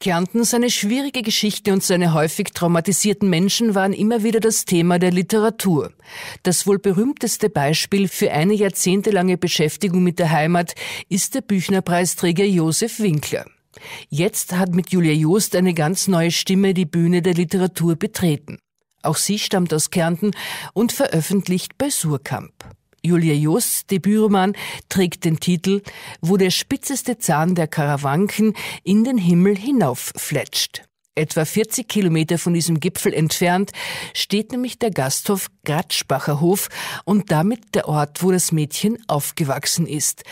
Kärnten, seine schwierige Geschichte und seine häufig traumatisierten Menschen waren immer wieder das Thema der Literatur. Das wohl berühmteste Beispiel für eine jahrzehntelange Beschäftigung mit der Heimat ist der Büchnerpreisträger Josef Winkler. Jetzt hat mit Julia Joost eine ganz neue Stimme die Bühne der Literatur betreten. Auch sie stammt aus Kärnten und veröffentlicht bei Surkamp. Julia Jos, Debütroman, trägt den Titel Wo der spitzeste Zahn der Karawanken in den Himmel hinauffletscht. Etwa 40 Kilometer von diesem Gipfel entfernt steht nämlich der Gasthof Gratschbacher Hof und damit der Ort, wo das Mädchen aufgewachsen ist,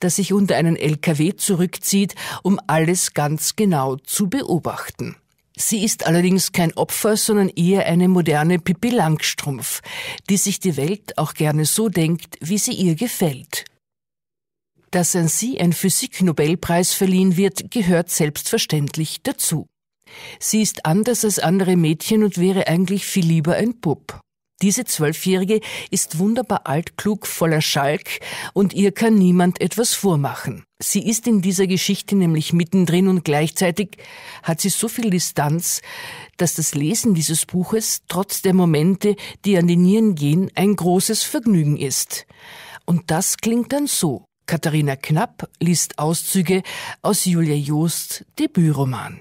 das sich unter einen LKW zurückzieht, um alles ganz genau zu beobachten. Sie ist allerdings kein Opfer, sondern eher eine moderne Pippi Langstrumpf, die sich die Welt auch gerne so denkt, wie sie ihr gefällt. Dass an sie ein Physiknobelpreis verliehen wird, gehört selbstverständlich dazu. Sie ist anders als andere Mädchen und wäre eigentlich viel lieber ein Bub. Diese Zwölfjährige ist wunderbar altklug, voller Schalk und ihr kann niemand etwas vormachen. Sie ist in dieser Geschichte nämlich mittendrin und gleichzeitig hat sie so viel Distanz, dass das Lesen dieses Buches trotz der Momente, die an die Nieren gehen, ein großes Vergnügen ist. Und das klingt dann so. Katharina Knapp liest Auszüge aus Julia Joost Debütroman.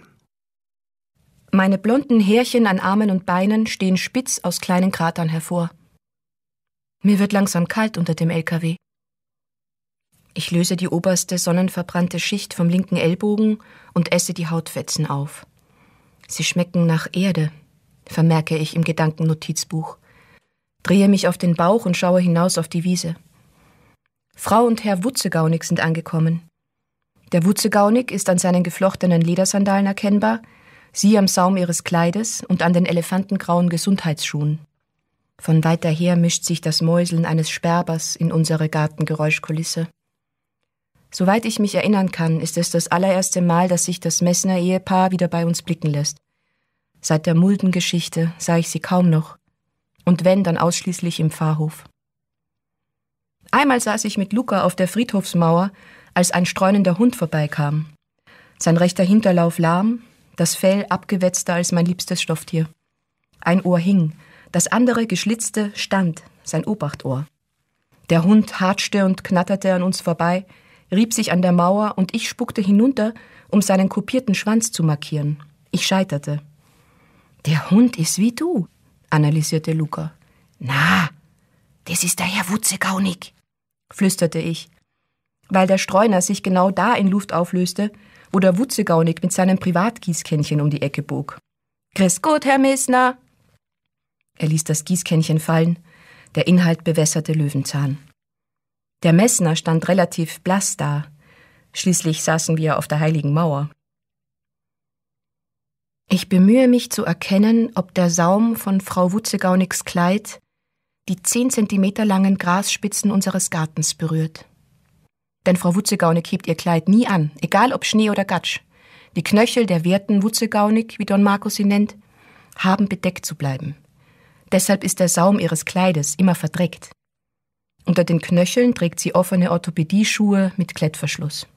Meine blonden Härchen an Armen und Beinen stehen spitz aus kleinen Kratern hervor. Mir wird langsam kalt unter dem LKW. Ich löse die oberste sonnenverbrannte Schicht vom linken Ellbogen und esse die Hautfetzen auf. Sie schmecken nach Erde, vermerke ich im Gedankennotizbuch, drehe mich auf den Bauch und schaue hinaus auf die Wiese. Frau und Herr Wutzegaunig sind angekommen. Der Wutzegaunig ist an seinen geflochtenen Ledersandalen erkennbar, sie am Saum ihres Kleides und an den elefantengrauen Gesundheitsschuhen. Von weiter her mischt sich das Mäuseln eines Sperbers in unsere Gartengeräuschkulisse. Soweit ich mich erinnern kann, ist es das allererste Mal, dass sich das Messner Ehepaar wieder bei uns blicken lässt. Seit der Muldengeschichte sah ich sie kaum noch. Und wenn, dann ausschließlich im Pfarrhof. Einmal saß ich mit Luca auf der Friedhofsmauer, als ein streunender Hund vorbeikam. Sein rechter Hinterlauf lahm, das Fell abgewetzter als mein liebstes Stofftier. Ein Ohr hing, das andere geschlitzte stand, sein Obachtohr. Der Hund hatschte und knatterte an uns vorbei, rieb sich an der Mauer und ich spuckte hinunter, um seinen kopierten Schwanz zu markieren. Ich scheiterte. Der Hund ist wie du, analysierte Luca. Na, das ist der Herr Wutzegaunig, flüsterte ich. Weil der Streuner sich genau da in Luft auflöste, wo der Wutzegaunig mit seinem Privatgießkännchen um die Ecke bog. Grüß Gott, Herr Messner! Er ließ das Gießkännchen fallen, der Inhalt bewässerte Löwenzahn. Der Messner stand relativ blass da. Schließlich saßen wir auf der heiligen Mauer. Ich bemühe mich zu erkennen, ob der Saum von Frau Wutzegaunigs Kleid die zehn Zentimeter langen Grasspitzen unseres Gartens berührt. Denn Frau Wutzegaunig hebt ihr Kleid nie an, egal ob Schnee oder Gatsch. Die Knöchel der werten Wutzegaunig, wie Don Markus sie nennt, haben bedeckt zu bleiben. Deshalb ist der Saum ihres Kleides immer verdreckt. Unter den Knöcheln trägt sie offene Orthopädieschuhe mit Klettverschluss.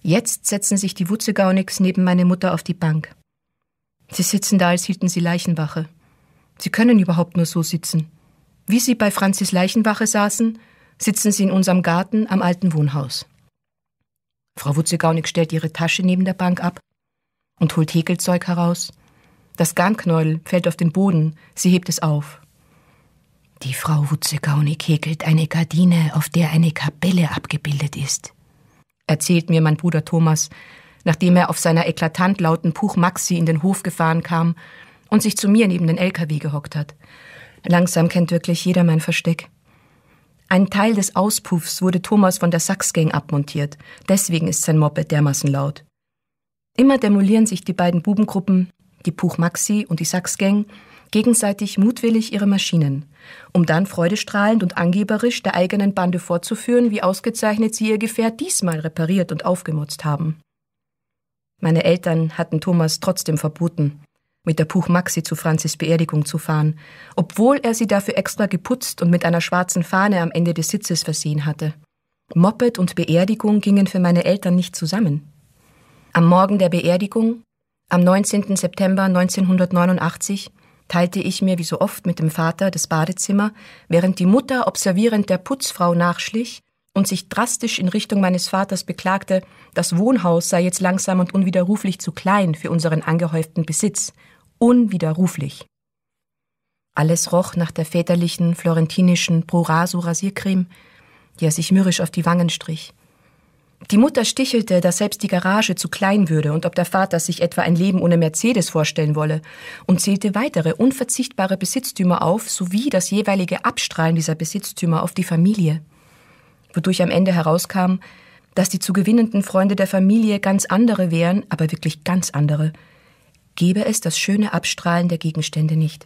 Jetzt setzen sich die Wutzegaunigs neben meine Mutter auf die Bank. Sie sitzen da, als hielten sie Leichenwache. Sie können überhaupt nur so sitzen. Wie sie bei Franzis Leichenwache saßen, sitzen sie in unserem Garten am alten Wohnhaus. Frau Wutzegaunig stellt ihre Tasche neben der Bank ab und holt Häkelzeug heraus. Das Garnknäuel fällt auf den Boden, sie hebt es auf. Die Frau Wutzegaunig häkelt eine Gardine, auf der eine Kapelle abgebildet ist, erzählt mir mein Bruder Thomas, nachdem er auf seiner eklatant lauten Puch Maxi in den Hof gefahren kam und sich zu mir neben den LKW gehockt hat. Langsam kennt wirklich jeder mein Versteck. Ein Teil des Auspuffs wurde Thomas von der Sachs Gang abmontiert. Deswegen ist sein Moped dermaßen laut. Immer demolieren sich die beiden Bubengruppen, die Puch Maxi und die Sachs Gang, gegenseitig mutwillig ihre Maschinen, um dann freudestrahlend und angeberisch der eigenen Bande vorzuführen, wie ausgezeichnet sie ihr Gefährt diesmal repariert und aufgemutzt haben. Meine Eltern hatten Thomas trotzdem verboten, mit der Puch Maxi zu Franzis Beerdigung zu fahren, obwohl er sie dafür extra geputzt und mit einer schwarzen Fahne am Ende des Sitzes versehen hatte. Moped und Beerdigung gingen für meine Eltern nicht zusammen. Am Morgen der Beerdigung, am 19. September 1989, teilte ich mir wie so oft mit dem Vater das Badezimmer, während die Mutter observierend der Putzfrau nachschlich und sich drastisch in Richtung meines Vaters beklagte, das Wohnhaus sei jetzt langsam und unwiderruflich zu klein für unseren angehäuften Besitz unwiderruflich. Alles roch nach der väterlichen florentinischen Proraso-Rasiercreme, die er sich mürrisch auf die Wangen strich. Die Mutter stichelte, dass selbst die Garage zu klein würde und ob der Vater sich etwa ein Leben ohne Mercedes vorstellen wolle und zählte weitere unverzichtbare Besitztümer auf sowie das jeweilige Abstrahlen dieser Besitztümer auf die Familie, wodurch am Ende herauskam, dass die zu gewinnenden Freunde der Familie ganz andere wären, aber wirklich ganz andere, gebe es das schöne Abstrahlen der Gegenstände nicht.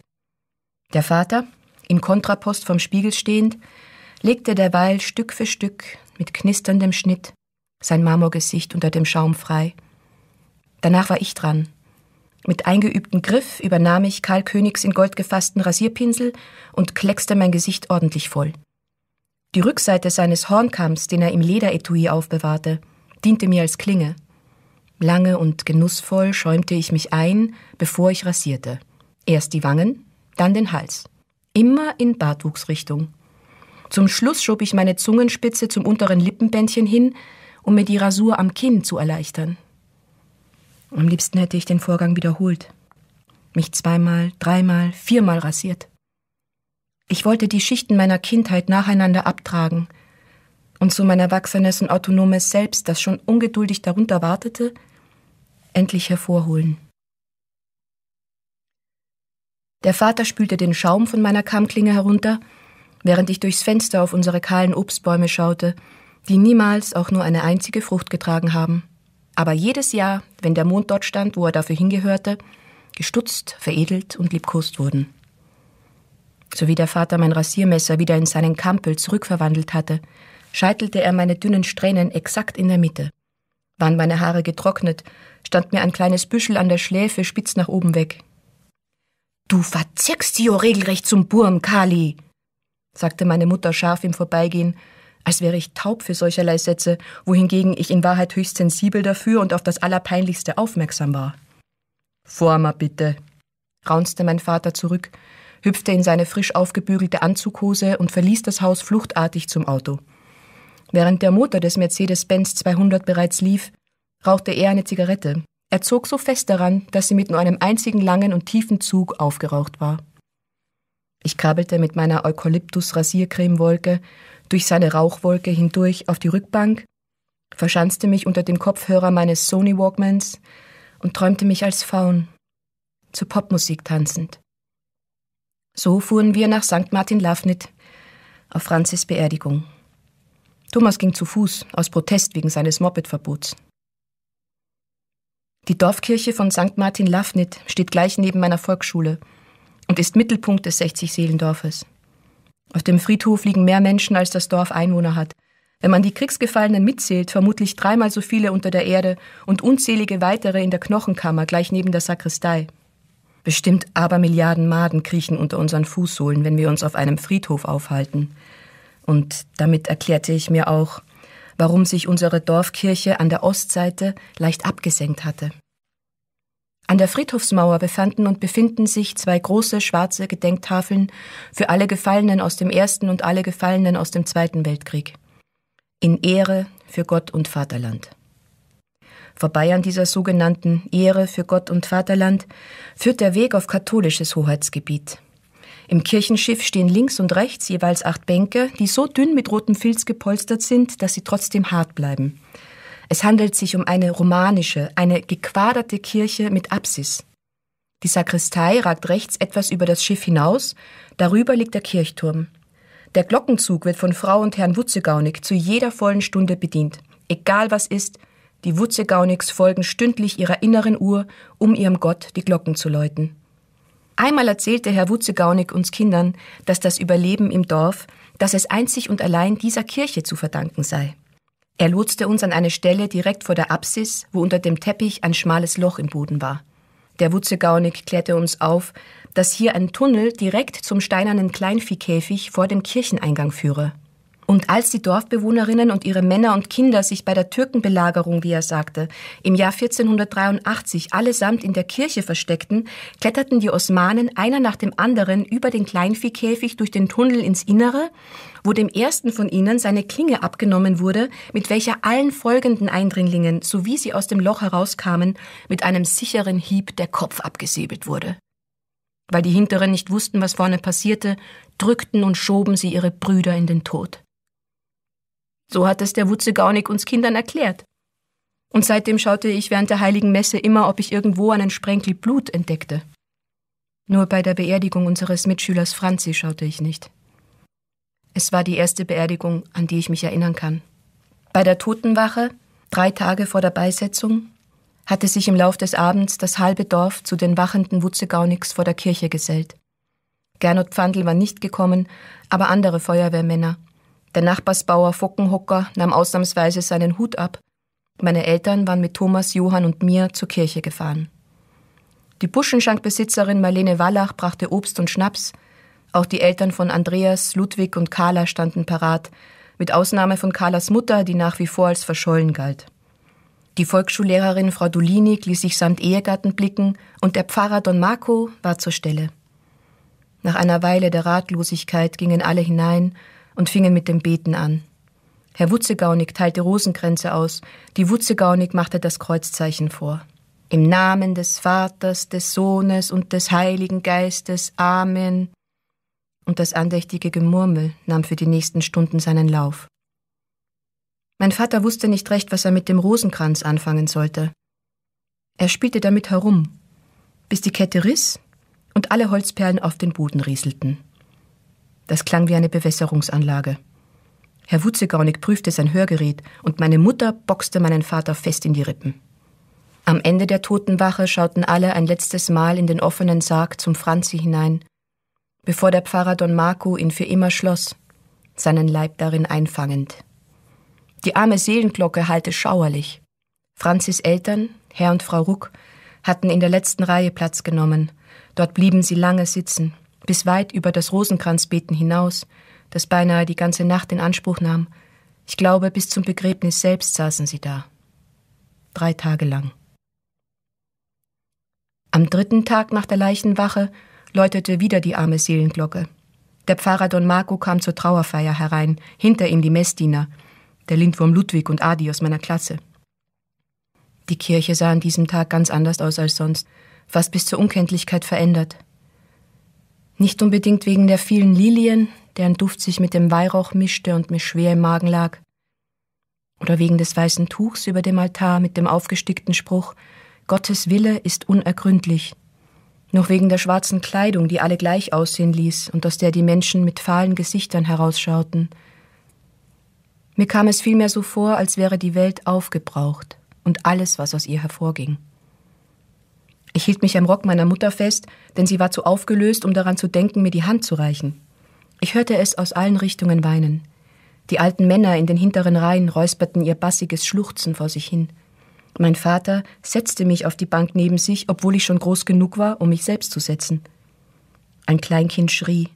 Der Vater, im Kontrapost vom Spiegel stehend, legte derweil Stück für Stück mit knisterndem Schnitt sein Marmorgesicht unter dem Schaum frei. Danach war ich dran. Mit eingeübtem Griff übernahm ich Karl Königs in Gold gefassten Rasierpinsel und kleckste mein Gesicht ordentlich voll. Die Rückseite seines Hornkamms, den er im Lederetui aufbewahrte, diente mir als Klinge. Lange und genussvoll schäumte ich mich ein, bevor ich rasierte. Erst die Wangen, dann den Hals. Immer in Bartwuchsrichtung. Zum Schluss schob ich meine Zungenspitze zum unteren Lippenbändchen hin, um mir die Rasur am Kinn zu erleichtern. Am liebsten hätte ich den Vorgang wiederholt. Mich zweimal, dreimal, viermal rasiert. Ich wollte die Schichten meiner Kindheit nacheinander abtragen und so mein erwachsenes und autonomes Selbst, das schon ungeduldig darunter wartete, endlich hervorholen. Der Vater spülte den Schaum von meiner Kammklinge herunter, während ich durchs Fenster auf unsere kahlen Obstbäume schaute, die niemals auch nur eine einzige Frucht getragen haben. Aber jedes Jahr, wenn der Mond dort stand, wo er dafür hingehörte, gestutzt, veredelt und liebkost wurden. So wie der Vater mein Rasiermesser wieder in seinen Kampel zurückverwandelt hatte, scheitelte er meine dünnen Strähnen exakt in der Mitte waren meine Haare getrocknet, stand mir ein kleines Büschel an der Schläfe spitz nach oben weg. Du verzirkst sie jo regelrecht zum Burm, Kali, sagte meine Mutter scharf im Vorbeigehen, als wäre ich taub für solcherlei Sätze, wohingegen ich in Wahrheit höchst sensibel dafür und auf das Allerpeinlichste aufmerksam war. Former bitte, raunzte mein Vater zurück, hüpfte in seine frisch aufgebügelte Anzughose und verließ das Haus fluchtartig zum Auto. Während der Motor des Mercedes-Benz 200 bereits lief, rauchte er eine Zigarette. Er zog so fest daran, dass sie mit nur einem einzigen langen und tiefen Zug aufgeraucht war. Ich krabbelte mit meiner Eukalyptus-Rasiercremewolke durch seine Rauchwolke hindurch auf die Rückbank, verschanzte mich unter dem Kopfhörer meines Sony Walkmans und träumte mich als Faun, zu Popmusik tanzend. So fuhren wir nach St. Martin Lafnit auf Franzis Beerdigung. Thomas ging zu Fuß aus Protest wegen seines Mopedverbots. Die Dorfkirche von St. Martin Lafnit steht gleich neben meiner Volksschule und ist Mittelpunkt des 60-Seelendorfes. Auf dem Friedhof liegen mehr Menschen, als das Dorf Einwohner hat. Wenn man die Kriegsgefallenen mitzählt, vermutlich dreimal so viele unter der Erde und unzählige weitere in der Knochenkammer gleich neben der Sakristei. Bestimmt aber Milliarden Maden kriechen unter unseren Fußsohlen, wenn wir uns auf einem Friedhof aufhalten. Und damit erklärte ich mir auch, warum sich unsere Dorfkirche an der Ostseite leicht abgesenkt hatte. An der Friedhofsmauer befanden und befinden sich zwei große schwarze Gedenktafeln für alle Gefallenen aus dem Ersten und alle Gefallenen aus dem Zweiten Weltkrieg. In Ehre für Gott und Vaterland. Vorbei an dieser sogenannten Ehre für Gott und Vaterland führt der Weg auf katholisches Hoheitsgebiet. Im Kirchenschiff stehen links und rechts jeweils acht Bänke, die so dünn mit rotem Filz gepolstert sind, dass sie trotzdem hart bleiben. Es handelt sich um eine romanische, eine gequaderte Kirche mit Apsis. Die Sakristei ragt rechts etwas über das Schiff hinaus, darüber liegt der Kirchturm. Der Glockenzug wird von Frau und Herrn Wutzegaunig zu jeder vollen Stunde bedient. Egal was ist, die Wutzegaunigs folgen stündlich ihrer inneren Uhr, um ihrem Gott die Glocken zu läuten. Einmal erzählte Herr Wutzegaunig uns Kindern, dass das Überleben im Dorf, dass es einzig und allein dieser Kirche zu verdanken sei. Er lotste uns an eine Stelle direkt vor der Apsis, wo unter dem Teppich ein schmales Loch im Boden war. Der Wutzegaunig klärte uns auf, dass hier ein Tunnel direkt zum steinernen Kleinviehkäfig vor dem Kircheneingang führe. Und als die Dorfbewohnerinnen und ihre Männer und Kinder sich bei der Türkenbelagerung, wie er sagte, im Jahr 1483 allesamt in der Kirche versteckten, kletterten die Osmanen einer nach dem anderen über den Kleinviehkäfig durch den Tunnel ins Innere, wo dem ersten von ihnen seine Klinge abgenommen wurde, mit welcher allen folgenden Eindringlingen, sowie sie aus dem Loch herauskamen, mit einem sicheren Hieb der Kopf abgesäbelt wurde. Weil die Hinteren nicht wussten, was vorne passierte, drückten und schoben sie ihre Brüder in den Tod. So hat es der Wutzegaunik uns Kindern erklärt. Und seitdem schaute ich während der heiligen Messe immer, ob ich irgendwo einen Sprenkel Blut entdeckte. Nur bei der Beerdigung unseres Mitschülers Franzi schaute ich nicht. Es war die erste Beerdigung, an die ich mich erinnern kann. Bei der Totenwache, drei Tage vor der Beisetzung, hatte sich im Lauf des Abends das halbe Dorf zu den wachenden Wutzegauniks vor der Kirche gesellt. Gernot Pfandl war nicht gekommen, aber andere Feuerwehrmänner – der Nachbarsbauer Fockenhocker nahm ausnahmsweise seinen Hut ab. Meine Eltern waren mit Thomas, Johann und mir zur Kirche gefahren. Die Buschenschankbesitzerin Marlene Wallach brachte Obst und Schnaps. Auch die Eltern von Andreas, Ludwig und Carla standen parat, mit Ausnahme von Carlas Mutter, die nach wie vor als verschollen galt. Die Volksschullehrerin Frau Dulinik ließ sich samt Ehegatten blicken und der Pfarrer Don Marco war zur Stelle. Nach einer Weile der Ratlosigkeit gingen alle hinein und fingen mit dem Beten an. Herr Wutzegaunig teilte Rosenkränze aus, die Wutzegaunig machte das Kreuzzeichen vor. Im Namen des Vaters, des Sohnes und des Heiligen Geistes. Amen. Und das andächtige Gemurmel nahm für die nächsten Stunden seinen Lauf. Mein Vater wusste nicht recht, was er mit dem Rosenkranz anfangen sollte. Er spielte damit herum, bis die Kette riss und alle Holzperlen auf den Boden rieselten. Das klang wie eine Bewässerungsanlage. Herr Wutzegaunig prüfte sein Hörgerät und meine Mutter boxte meinen Vater fest in die Rippen. Am Ende der Totenwache schauten alle ein letztes Mal in den offenen Sarg zum Franzi hinein, bevor der Pfarrer Don Marco ihn für immer schloss, seinen Leib darin einfangend. Die arme Seelenglocke hallte schauerlich. Franzis Eltern, Herr und Frau Ruck, hatten in der letzten Reihe Platz genommen. Dort blieben sie lange sitzen bis weit über das Rosenkranzbeten hinaus, das beinahe die ganze Nacht in Anspruch nahm. Ich glaube, bis zum Begräbnis selbst saßen sie da. Drei Tage lang. Am dritten Tag nach der Leichenwache läutete wieder die arme Seelenglocke. Der Pfarrer Don Marco kam zur Trauerfeier herein, hinter ihm die Messdiener, der Lindwurm Ludwig und Adi aus meiner Klasse. Die Kirche sah an diesem Tag ganz anders aus als sonst, fast bis zur Unkenntlichkeit verändert. Nicht unbedingt wegen der vielen Lilien, deren Duft sich mit dem Weihrauch mischte und mir schwer im Magen lag, oder wegen des weißen Tuchs über dem Altar mit dem aufgestickten Spruch Gottes Wille ist unergründlich, noch wegen der schwarzen Kleidung, die alle gleich aussehen ließ und aus der die Menschen mit fahlen Gesichtern herausschauten. Mir kam es vielmehr so vor, als wäre die Welt aufgebraucht und alles, was aus ihr hervorging. Ich hielt mich am Rock meiner Mutter fest, denn sie war zu aufgelöst, um daran zu denken, mir die Hand zu reichen. Ich hörte es aus allen Richtungen weinen. Die alten Männer in den hinteren Reihen räusperten ihr bassiges Schluchzen vor sich hin. Mein Vater setzte mich auf die Bank neben sich, obwohl ich schon groß genug war, um mich selbst zu setzen. Ein Kleinkind schrie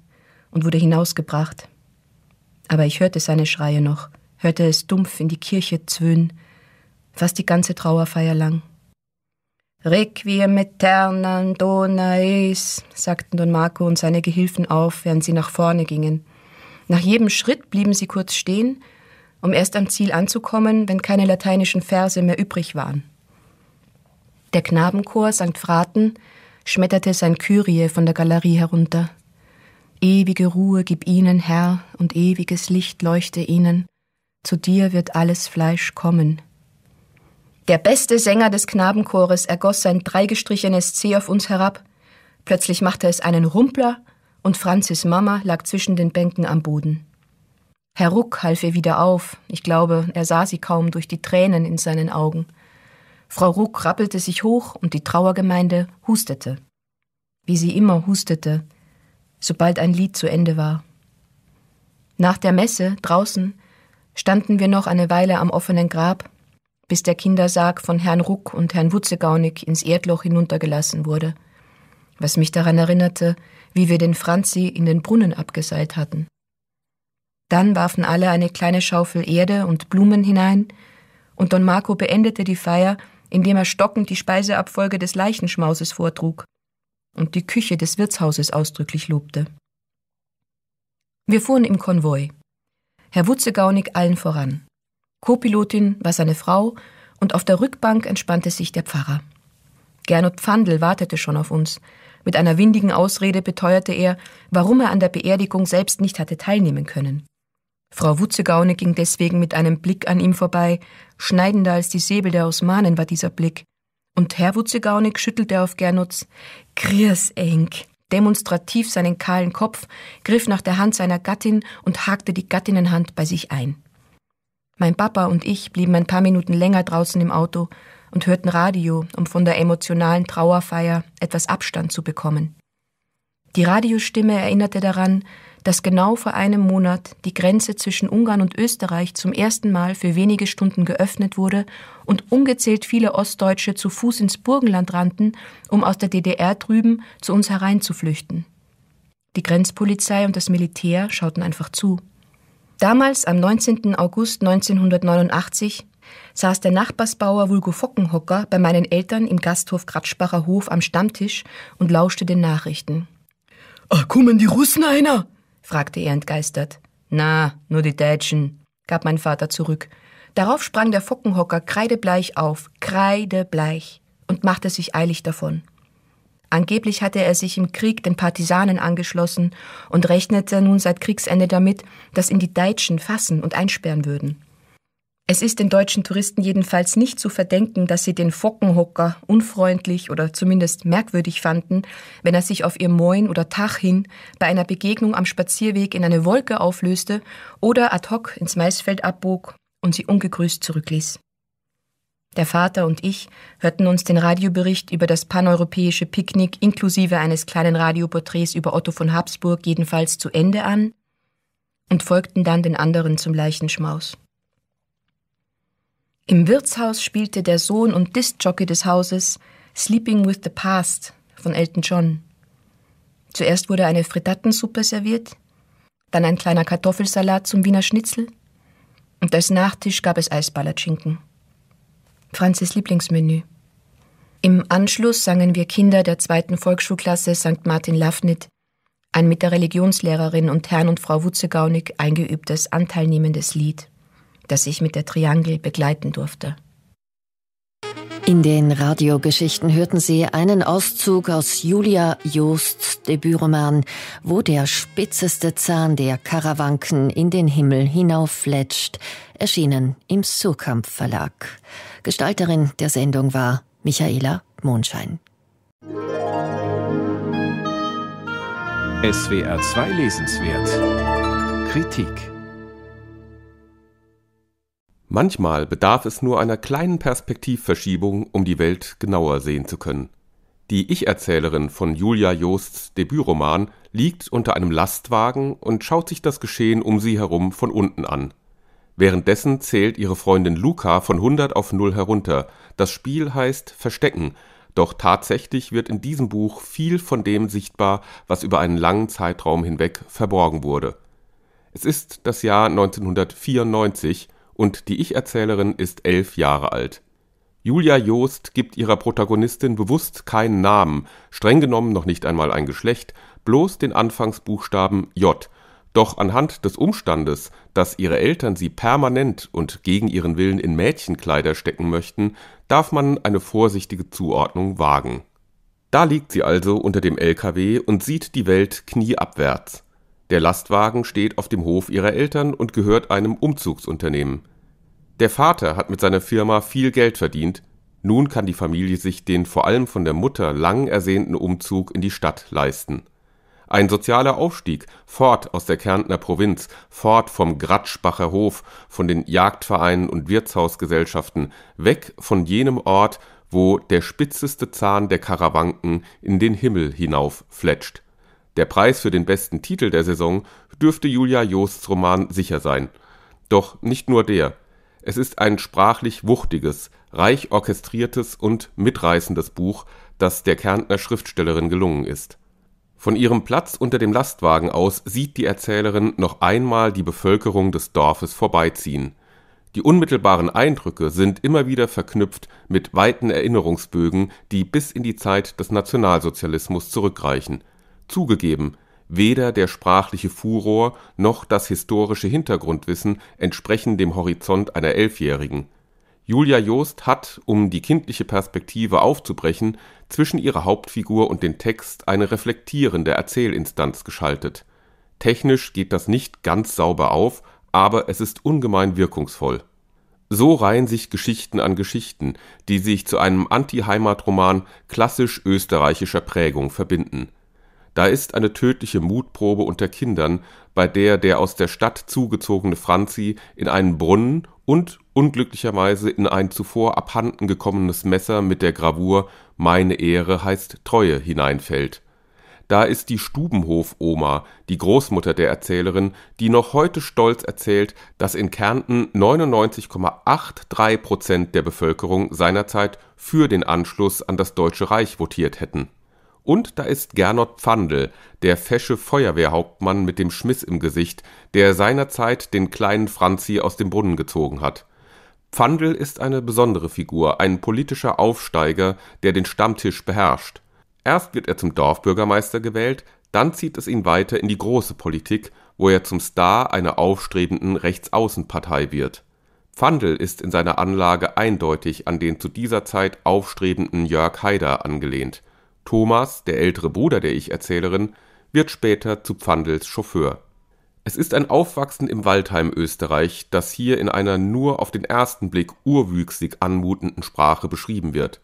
und wurde hinausgebracht. Aber ich hörte seine Schreie noch, hörte es dumpf in die Kirche zwöhnen, fast die ganze Trauerfeier lang. Requiem eternam dona eis, sagten Don Marco und seine Gehilfen auf, während sie nach vorne gingen. Nach jedem Schritt blieben sie kurz stehen, um erst am Ziel anzukommen, wenn keine lateinischen Verse mehr übrig waren. Der Knabenchor St. Fraten schmetterte sein Kyrie von der Galerie herunter. Ewige Ruhe gib ihnen, Herr, und ewiges Licht leuchte ihnen. Zu dir wird alles Fleisch kommen. Der beste Sänger des Knabenchores ergoss sein dreigestrichenes C auf uns herab. Plötzlich machte es einen Rumpler und Franzis Mama lag zwischen den Bänken am Boden. Herr Ruck half ihr wieder auf. Ich glaube, er sah sie kaum durch die Tränen in seinen Augen. Frau Ruck rappelte sich hoch und die Trauergemeinde hustete. Wie sie immer hustete, sobald ein Lied zu Ende war. Nach der Messe draußen standen wir noch eine Weile am offenen Grab bis der Kindersarg von Herrn Ruck und Herrn Wutzegaunig ins Erdloch hinuntergelassen wurde, was mich daran erinnerte, wie wir den Franzi in den Brunnen abgeseilt hatten. Dann warfen alle eine kleine Schaufel Erde und Blumen hinein, und Don Marco beendete die Feier, indem er stockend die Speiseabfolge des Leichenschmauses vortrug und die Küche des Wirtshauses ausdrücklich lobte. Wir fuhren im Konvoi. Herr Wutzegaunig allen voran. Co-Pilotin war seine Frau und auf der Rückbank entspannte sich der Pfarrer. Gernot Pfandl wartete schon auf uns. Mit einer windigen Ausrede beteuerte er, warum er an der Beerdigung selbst nicht hatte teilnehmen können. Frau Wutzegaune ging deswegen mit einem Blick an ihm vorbei, schneidender als die Säbel der Osmanen war dieser Blick. Und Herr Wutzegaunig schüttelte auf Gernuts Grierseng demonstrativ seinen kahlen Kopf, griff nach der Hand seiner Gattin und hakte die Gattinnenhand bei sich ein. Mein Papa und ich blieben ein paar Minuten länger draußen im Auto und hörten Radio, um von der emotionalen Trauerfeier etwas Abstand zu bekommen. Die Radiostimme erinnerte daran, dass genau vor einem Monat die Grenze zwischen Ungarn und Österreich zum ersten Mal für wenige Stunden geöffnet wurde und ungezählt viele Ostdeutsche zu Fuß ins Burgenland rannten, um aus der DDR drüben zu uns hereinzuflüchten. Die Grenzpolizei und das Militär schauten einfach zu. Damals, am 19. August 1989, saß der Nachbarsbauer Vulgo Fockenhocker bei meinen Eltern im Gasthof Kratzspacher Hof am Stammtisch und lauschte den Nachrichten. Ah, kommen die Russen einer? fragte er entgeistert. Na, nur die Deutschen, gab mein Vater zurück. Darauf sprang der Fockenhocker kreidebleich auf, kreidebleich, und machte sich eilig davon. Angeblich hatte er sich im Krieg den Partisanen angeschlossen und rechnete nun seit Kriegsende damit, dass ihn die Deutschen fassen und einsperren würden. Es ist den deutschen Touristen jedenfalls nicht zu verdenken, dass sie den Fockenhocker unfreundlich oder zumindest merkwürdig fanden, wenn er sich auf ihr Moin oder Tag hin bei einer Begegnung am Spazierweg in eine Wolke auflöste oder ad hoc ins Maisfeld abbog und sie ungegrüßt zurückließ. Der Vater und ich hörten uns den Radiobericht über das paneuropäische Picknick inklusive eines kleinen Radioporträts über Otto von Habsburg jedenfalls zu Ende an und folgten dann den anderen zum Leichenschmaus. Im Wirtshaus spielte der Sohn und Diskjockey des Hauses Sleeping with the Past von Elton John. Zuerst wurde eine Frittatensuppe serviert, dann ein kleiner Kartoffelsalat zum Wiener Schnitzel und als Nachtisch gab es Eisballertschinken. Franzis Lieblingsmenü. Im Anschluss sangen wir Kinder der zweiten Volksschulklasse St. Martin Lafnit ein mit der Religionslehrerin und Herrn und Frau Wutzegaunig eingeübtes, anteilnehmendes Lied, das ich mit der Triangel begleiten durfte. In den Radiogeschichten hörten Sie einen Auszug aus Julia Joosts Debütroman, wo der spitzeste Zahn der Karawanken in den Himmel hinauffletscht, erschienen im Surkamp Verlag. Gestalterin der Sendung war Michaela Mondschein. SWR 2 Lesenswert Kritik Manchmal bedarf es nur einer kleinen Perspektivverschiebung, um die Welt genauer sehen zu können. Die Ich-Erzählerin von Julia Joosts Debütroman liegt unter einem Lastwagen und schaut sich das Geschehen um sie herum von unten an. Währenddessen zählt ihre Freundin Luca von 100 auf 0 herunter. Das Spiel heißt Verstecken, doch tatsächlich wird in diesem Buch viel von dem sichtbar, was über einen langen Zeitraum hinweg verborgen wurde. Es ist das Jahr 1994 und die Ich-Erzählerin ist elf Jahre alt. Julia Joost gibt ihrer Protagonistin bewusst keinen Namen, streng genommen noch nicht einmal ein Geschlecht, bloß den Anfangsbuchstaben J doch anhand des Umstandes, dass ihre Eltern sie permanent und gegen ihren Willen in Mädchenkleider stecken möchten, darf man eine vorsichtige Zuordnung wagen. Da liegt sie also unter dem LKW und sieht die Welt knieabwärts. Der Lastwagen steht auf dem Hof ihrer Eltern und gehört einem Umzugsunternehmen. Der Vater hat mit seiner Firma viel Geld verdient, nun kann die Familie sich den vor allem von der Mutter lang ersehnten Umzug in die Stadt leisten ein sozialer Aufstieg, fort aus der Kärntner Provinz, fort vom Gratschbacher Hof, von den Jagdvereinen und Wirtshausgesellschaften, weg von jenem Ort, wo der spitzeste Zahn der Karawanken in den Himmel hinauf fletscht. Der Preis für den besten Titel der Saison dürfte Julia Joosts Roman sicher sein. Doch nicht nur der. Es ist ein sprachlich wuchtiges, reich orchestriertes und mitreißendes Buch, das der Kärntner Schriftstellerin gelungen ist. Von ihrem Platz unter dem Lastwagen aus sieht die Erzählerin noch einmal die Bevölkerung des Dorfes vorbeiziehen. Die unmittelbaren Eindrücke sind immer wieder verknüpft mit weiten Erinnerungsbögen, die bis in die Zeit des Nationalsozialismus zurückreichen. Zugegeben, weder der sprachliche Furor noch das historische Hintergrundwissen entsprechen dem Horizont einer Elfjährigen Julia Joost hat, um die kindliche Perspektive aufzubrechen, zwischen ihrer Hauptfigur und dem Text eine reflektierende Erzählinstanz geschaltet. Technisch geht das nicht ganz sauber auf, aber es ist ungemein wirkungsvoll. So reihen sich Geschichten an Geschichten, die sich zu einem Anti-Heimatroman klassisch österreichischer Prägung verbinden. Da ist eine tödliche Mutprobe unter Kindern, bei der der aus der Stadt zugezogene Franzi in einen Brunnen und unglücklicherweise in ein zuvor abhanden gekommenes Messer mit der Gravur Meine Ehre heißt Treue hineinfällt. Da ist die Stubenhof-Oma, die Großmutter der Erzählerin, die noch heute stolz erzählt, dass in Kärnten 99,83 Prozent der Bevölkerung seinerzeit für den Anschluss an das Deutsche Reich votiert hätten. Und da ist Gernot Pfandl, der fesche Feuerwehrhauptmann mit dem Schmiss im Gesicht, der seinerzeit den kleinen Franzi aus dem Brunnen gezogen hat. Pfandl ist eine besondere Figur, ein politischer Aufsteiger, der den Stammtisch beherrscht. Erst wird er zum Dorfbürgermeister gewählt, dann zieht es ihn weiter in die große Politik, wo er zum Star einer aufstrebenden Rechtsaußenpartei wird. Pfandl ist in seiner Anlage eindeutig an den zu dieser Zeit aufstrebenden Jörg Haider angelehnt. Thomas, der ältere Bruder der Ich-Erzählerin, wird später zu Pfandls Chauffeur es ist ein Aufwachsen im Waldheim Österreich, das hier in einer nur auf den ersten Blick urwüchsig anmutenden Sprache beschrieben wird.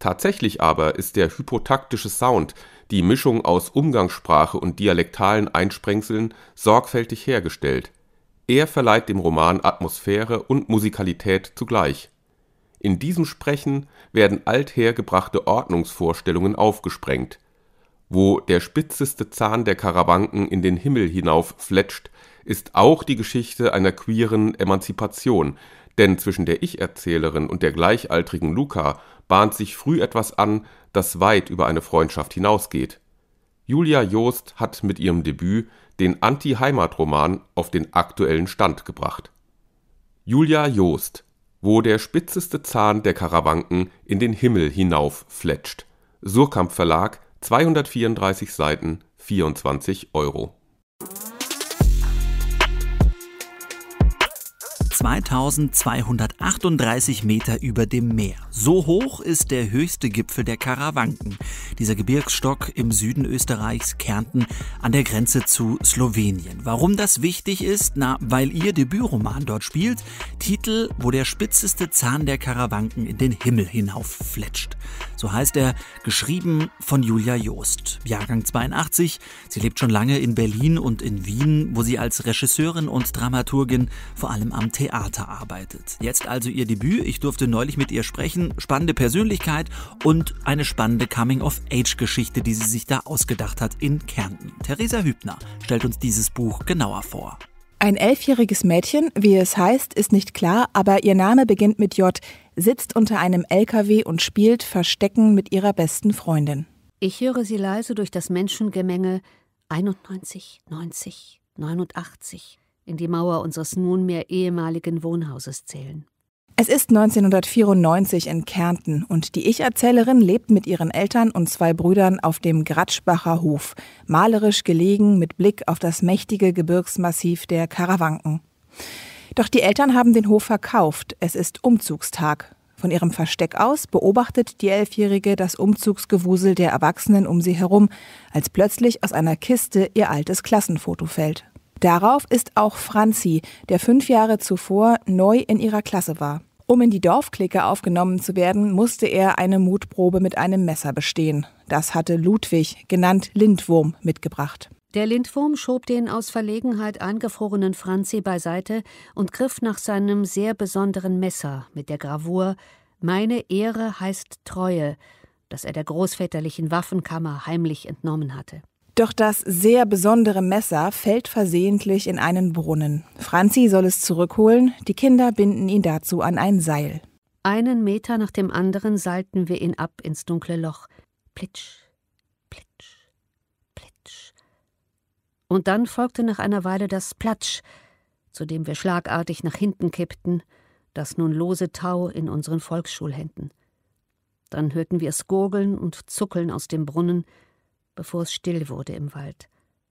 Tatsächlich aber ist der hypotaktische Sound, die Mischung aus Umgangssprache und dialektalen Einsprengseln, sorgfältig hergestellt. Er verleiht dem Roman Atmosphäre und Musikalität zugleich. In diesem Sprechen werden althergebrachte Ordnungsvorstellungen aufgesprengt wo der spitzeste Zahn der Karawanken in den Himmel hinauffletscht, ist auch die Geschichte einer queeren Emanzipation, denn zwischen der Ich-Erzählerin und der gleichaltrigen Luca bahnt sich früh etwas an, das weit über eine Freundschaft hinausgeht. Julia Joost hat mit ihrem Debüt den Anti-Heimat-Roman auf den aktuellen Stand gebracht. Julia Joost, wo der spitzeste Zahn der Karawanken in den Himmel hinauffletscht. Surkamp Verlag 234 Seiten, 24 Euro 2238 Meter über dem Meer. So hoch ist der höchste Gipfel der Karawanken, dieser Gebirgsstock im Süden Österreichs, Kärnten, an der Grenze zu Slowenien. Warum das wichtig ist? Na, weil ihr Debütroman dort spielt. Titel, wo der spitzeste Zahn der Karawanken in den Himmel hinauffletscht. So heißt er, geschrieben von Julia Joost, Jahrgang 82. Sie lebt schon lange in Berlin und in Wien, wo sie als Regisseurin und Dramaturgin vor allem am Theater Theater arbeitet. Jetzt also ihr Debüt. Ich durfte neulich mit ihr sprechen. Spannende Persönlichkeit und eine spannende Coming-of-Age-Geschichte, die sie sich da ausgedacht hat in Kärnten. Theresa Hübner stellt uns dieses Buch genauer vor. Ein elfjähriges Mädchen, wie es heißt, ist nicht klar, aber ihr Name beginnt mit J, sitzt unter einem LKW und spielt Verstecken mit ihrer besten Freundin. Ich höre sie leise durch das Menschengemenge 91, 90, 89, in die Mauer unseres nunmehr ehemaligen Wohnhauses zählen. Es ist 1994 in Kärnten und die Ich-Erzählerin lebt mit ihren Eltern und zwei Brüdern auf dem Gratschbacher Hof, malerisch gelegen mit Blick auf das mächtige Gebirgsmassiv der Karawanken. Doch die Eltern haben den Hof verkauft, es ist Umzugstag. Von ihrem Versteck aus beobachtet die Elfjährige das Umzugsgewusel der Erwachsenen um sie herum, als plötzlich aus einer Kiste ihr altes Klassenfoto fällt. Darauf ist auch Franzi, der fünf Jahre zuvor neu in ihrer Klasse war. Um in die Dorfklicke aufgenommen zu werden, musste er eine Mutprobe mit einem Messer bestehen. Das hatte Ludwig, genannt Lindwurm, mitgebracht. Der Lindwurm schob den aus Verlegenheit eingefrorenen Franzi beiseite und griff nach seinem sehr besonderen Messer mit der Gravur Meine Ehre heißt Treue, das er der großväterlichen Waffenkammer heimlich entnommen hatte. Doch das sehr besondere Messer fällt versehentlich in einen Brunnen. Franzi soll es zurückholen, die Kinder binden ihn dazu an ein Seil. Einen Meter nach dem anderen seilten wir ihn ab ins dunkle Loch. Plitsch, plitsch, plitsch. Und dann folgte nach einer Weile das Platsch, zu dem wir schlagartig nach hinten kippten, das nun lose Tau in unseren Volksschulhänden. Dann hörten wir es gurgeln und zuckeln aus dem Brunnen, bevor es still wurde im Wald.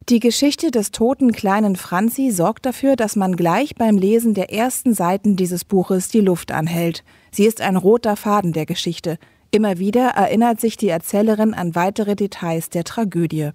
Die Geschichte des toten kleinen Franzi sorgt dafür, dass man gleich beim Lesen der ersten Seiten dieses Buches die Luft anhält. Sie ist ein roter Faden der Geschichte. Immer wieder erinnert sich die Erzählerin an weitere Details der Tragödie.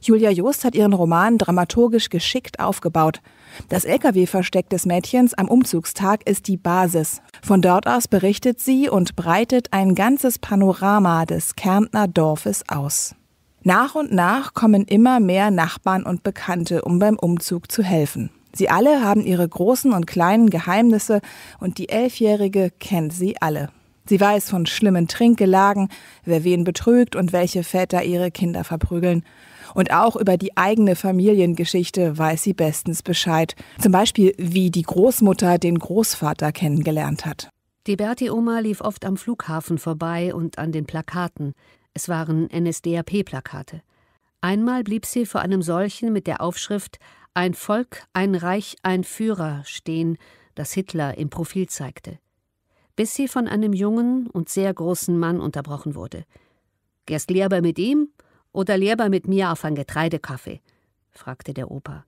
Julia Joost hat ihren Roman dramaturgisch geschickt aufgebaut. Das Lkw-Versteck des Mädchens am Umzugstag ist die Basis. Von dort aus berichtet sie und breitet ein ganzes Panorama des Kärntner Dorfes aus. Nach und nach kommen immer mehr Nachbarn und Bekannte, um beim Umzug zu helfen. Sie alle haben ihre großen und kleinen Geheimnisse und die Elfjährige kennt sie alle. Sie weiß von schlimmen Trinkgelagen, wer wen betrügt und welche Väter ihre Kinder verprügeln. Und auch über die eigene Familiengeschichte weiß sie bestens Bescheid. Zum Beispiel, wie die Großmutter den Großvater kennengelernt hat. Die Berti-Oma lief oft am Flughafen vorbei und an den Plakaten. Es waren NSDAP-Plakate. Einmal blieb sie vor einem solchen mit der Aufschrift Ein Volk, ein Reich, ein Führer stehen, das Hitler im Profil zeigte. Bis sie von einem jungen und sehr großen Mann unterbrochen wurde. Gehst lieber mit ihm oder lieber mit mir auf ein Getreidekaffee? fragte der Opa.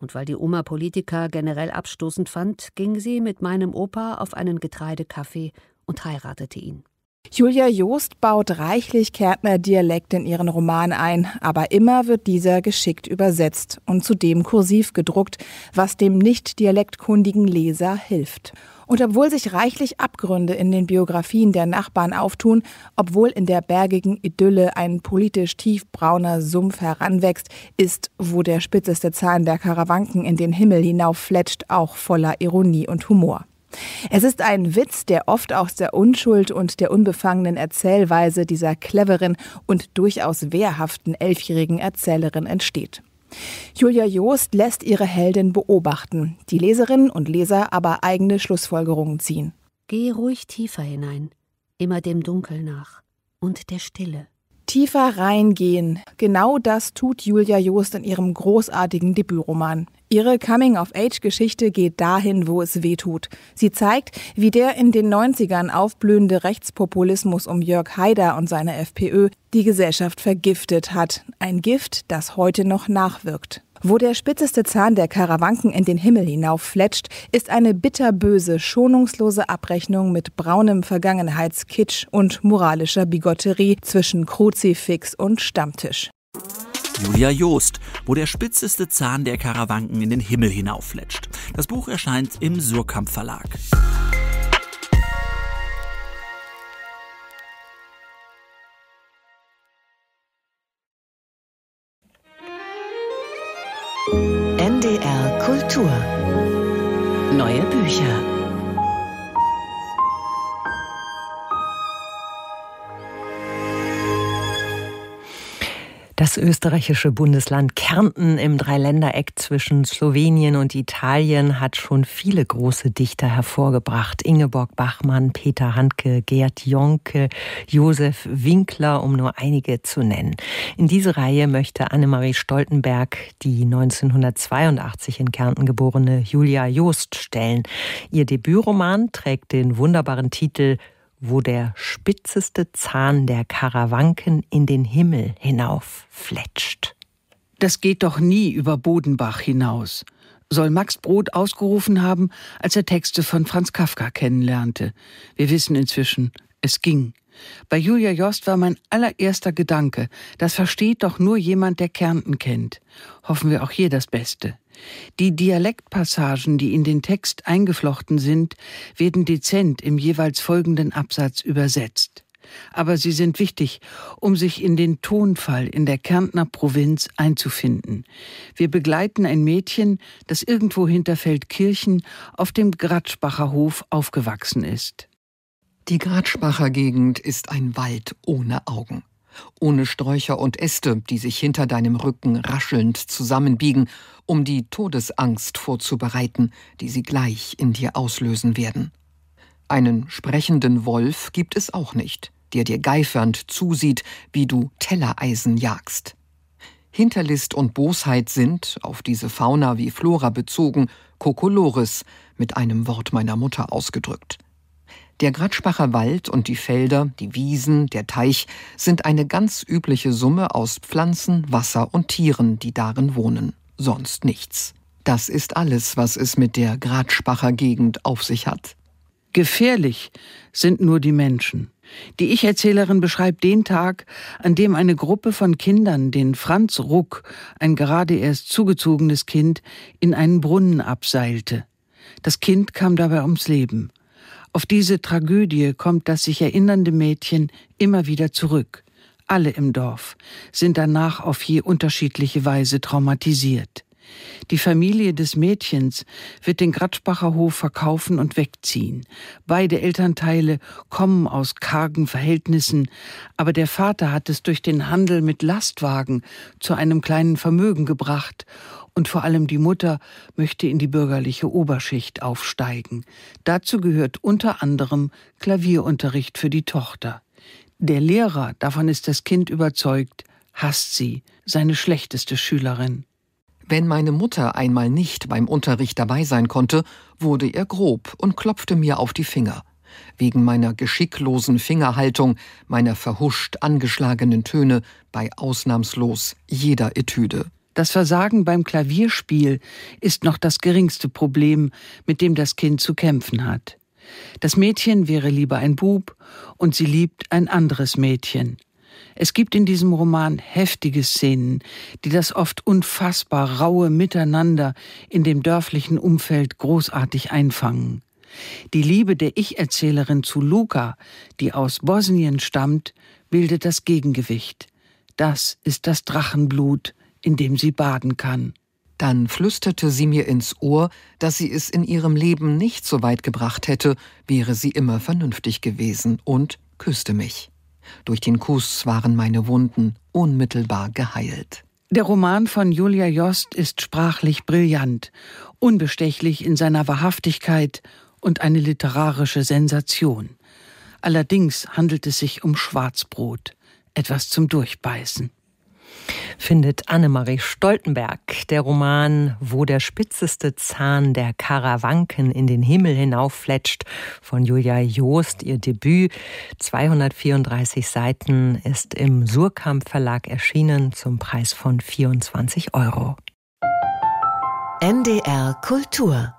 Und weil die Oma Politiker generell abstoßend fand, ging sie mit meinem Opa auf einen Getreidekaffee und heiratete ihn. Julia Joost baut reichlich Kärntner Dialekt in ihren Roman ein, aber immer wird dieser geschickt übersetzt und zudem kursiv gedruckt, was dem nicht dialektkundigen Leser hilft. Und obwohl sich reichlich Abgründe in den Biografien der Nachbarn auftun, obwohl in der bergigen Idylle ein politisch tiefbrauner Sumpf heranwächst, ist, wo der spitzeste Zahn der Karawanken in den Himmel hinauffletscht, auch voller Ironie und Humor. Es ist ein Witz, der oft aus der Unschuld und der unbefangenen Erzählweise dieser cleveren und durchaus wehrhaften elfjährigen Erzählerin entsteht. Julia Joost lässt ihre Heldin beobachten, die Leserinnen und Leser aber eigene Schlussfolgerungen ziehen. Geh ruhig tiefer hinein, immer dem Dunkel nach und der Stille. Tiefer reingehen, genau das tut Julia Joost in ihrem großartigen Debütroman Ihre Coming-of-Age-Geschichte geht dahin, wo es weh tut. Sie zeigt, wie der in den 90ern aufblühende Rechtspopulismus um Jörg Haider und seine FPÖ die Gesellschaft vergiftet hat. Ein Gift, das heute noch nachwirkt. Wo der spitzeste Zahn der Karawanken in den Himmel hinauffletscht, ist eine bitterböse, schonungslose Abrechnung mit braunem Vergangenheitskitsch und moralischer Bigotterie zwischen Kruzifix und Stammtisch. Julia Joost, wo der spitzeste Zahn der Karawanken in den Himmel hinauffletscht. Das Buch erscheint im Surkamp Verlag. NDR Kultur. Neue Bücher. Das österreichische Bundesland Kärnten im Dreiländereck zwischen Slowenien und Italien hat schon viele große Dichter hervorgebracht. Ingeborg Bachmann, Peter Handke, Gerd Jonke, Josef Winkler, um nur einige zu nennen. In diese Reihe möchte Annemarie Stoltenberg die 1982 in Kärnten geborene Julia Joost stellen. Ihr Debütroman trägt den wunderbaren Titel wo der spitzeste Zahn der Karawanken in den Himmel hinauf fletscht. Das geht doch nie über Bodenbach hinaus, soll Max Brod ausgerufen haben, als er Texte von Franz Kafka kennenlernte. Wir wissen inzwischen, es ging. Bei Julia Jost war mein allererster Gedanke, das versteht doch nur jemand, der Kärnten kennt. Hoffen wir auch hier das Beste. Die Dialektpassagen, die in den Text eingeflochten sind, werden dezent im jeweils folgenden Absatz übersetzt. Aber sie sind wichtig, um sich in den Tonfall in der Kärntner Provinz einzufinden. Wir begleiten ein Mädchen, das irgendwo hinter Feldkirchen auf dem Gratschbacher Hof aufgewachsen ist. Die Gratschbacher Gegend ist ein Wald ohne Augen ohne Sträucher und Äste, die sich hinter deinem Rücken raschelnd zusammenbiegen, um die Todesangst vorzubereiten, die sie gleich in dir auslösen werden. Einen sprechenden Wolf gibt es auch nicht, der dir geifernd zusieht, wie du Tellereisen jagst. Hinterlist und Bosheit sind, auf diese Fauna wie Flora bezogen, Kokolores, mit einem Wort meiner Mutter ausgedrückt. Der Gratschbacher Wald und die Felder, die Wiesen, der Teich sind eine ganz übliche Summe aus Pflanzen, Wasser und Tieren, die darin wohnen. Sonst nichts. Das ist alles, was es mit der Gratschbacher Gegend auf sich hat. Gefährlich sind nur die Menschen. Die Ich-Erzählerin beschreibt den Tag, an dem eine Gruppe von Kindern den Franz Ruck, ein gerade erst zugezogenes Kind, in einen Brunnen abseilte. Das Kind kam dabei ums Leben. Auf diese Tragödie kommt das sich erinnernde Mädchen immer wieder zurück. Alle im Dorf sind danach auf je unterschiedliche Weise traumatisiert. Die Familie des Mädchens wird den Gratschbacher Hof verkaufen und wegziehen. Beide Elternteile kommen aus kargen Verhältnissen, aber der Vater hat es durch den Handel mit Lastwagen zu einem kleinen Vermögen gebracht und vor allem die Mutter möchte in die bürgerliche Oberschicht aufsteigen. Dazu gehört unter anderem Klavierunterricht für die Tochter. Der Lehrer, davon ist das Kind überzeugt, hasst sie, seine schlechteste Schülerin. Wenn meine Mutter einmal nicht beim Unterricht dabei sein konnte, wurde er grob und klopfte mir auf die Finger. Wegen meiner geschicklosen Fingerhaltung, meiner verhuscht angeschlagenen Töne bei ausnahmslos jeder Etüde. Das Versagen beim Klavierspiel ist noch das geringste Problem, mit dem das Kind zu kämpfen hat. Das Mädchen wäre lieber ein Bub und sie liebt ein anderes Mädchen. Es gibt in diesem Roman heftige Szenen, die das oft unfassbar raue Miteinander in dem dörflichen Umfeld großartig einfangen. Die Liebe der Ich-Erzählerin zu Luca, die aus Bosnien stammt, bildet das Gegengewicht. Das ist das Drachenblut, in dem sie baden kann. Dann flüsterte sie mir ins Ohr, dass sie es in ihrem Leben nicht so weit gebracht hätte, wäre sie immer vernünftig gewesen, und küsste mich. Durch den Kuss waren meine Wunden unmittelbar geheilt. Der Roman von Julia Jost ist sprachlich brillant, unbestechlich in seiner Wahrhaftigkeit und eine literarische Sensation. Allerdings handelt es sich um Schwarzbrot, etwas zum Durchbeißen findet Annemarie Stoltenberg. Der Roman Wo der spitzeste Zahn der Karawanken in den Himmel hinauffletscht von Julia Joost, ihr Debüt. 234 Seiten ist im Surkamp Verlag erschienen zum Preis von 24 Euro. NDR Kultur